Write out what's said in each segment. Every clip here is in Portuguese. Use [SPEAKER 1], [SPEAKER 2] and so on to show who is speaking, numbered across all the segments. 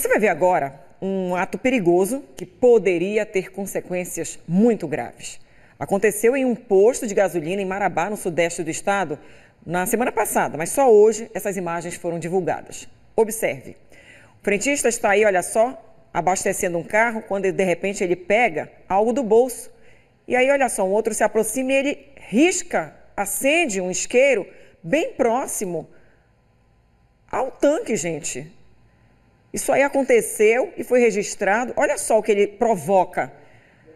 [SPEAKER 1] Você vai ver agora um ato perigoso que poderia ter consequências muito graves. Aconteceu em um posto de gasolina em Marabá, no sudeste do estado, na semana passada, mas só hoje essas imagens foram divulgadas. Observe. O frentista está aí, olha só, abastecendo um carro, quando de repente ele pega algo do bolso. E aí, olha só, um outro se aproxima e ele risca, acende um isqueiro bem próximo ao tanque, gente. Isso aí aconteceu e foi registrado. Olha só o que ele provoca.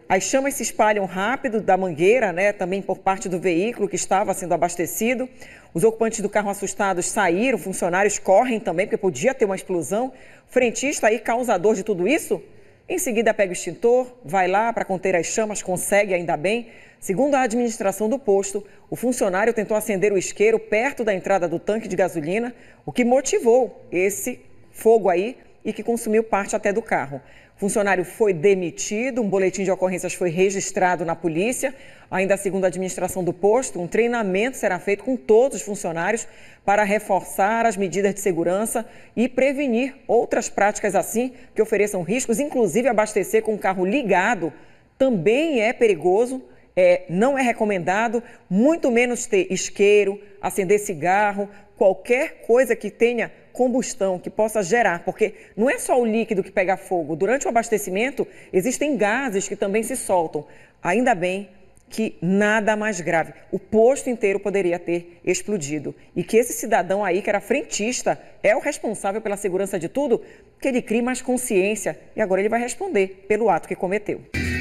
[SPEAKER 1] As chamas se espalham rápido da mangueira, né, também por parte do veículo que estava sendo abastecido. Os ocupantes do carro assustados saíram, funcionários correm também, porque podia ter uma explosão. O frentista aí, causador de tudo isso, em seguida pega o extintor, vai lá para conter as chamas, consegue ainda bem. Segundo a administração do posto, o funcionário tentou acender o isqueiro perto da entrada do tanque de gasolina, o que motivou esse fogo aí e que consumiu parte até do carro. O funcionário foi demitido, um boletim de ocorrências foi registrado na polícia. Ainda segundo a administração do posto, um treinamento será feito com todos os funcionários para reforçar as medidas de segurança e prevenir outras práticas assim que ofereçam riscos, inclusive abastecer com o carro ligado também é perigoso. É, não é recomendado, muito menos ter isqueiro, acender cigarro, qualquer coisa que tenha combustão que possa gerar, porque não é só o líquido que pega fogo. Durante o abastecimento, existem gases que também se soltam. Ainda bem que nada mais grave. O posto inteiro poderia ter explodido. E que esse cidadão aí, que era frentista, é o responsável pela segurança de tudo, que ele crie mais consciência. E agora ele vai responder pelo ato que cometeu.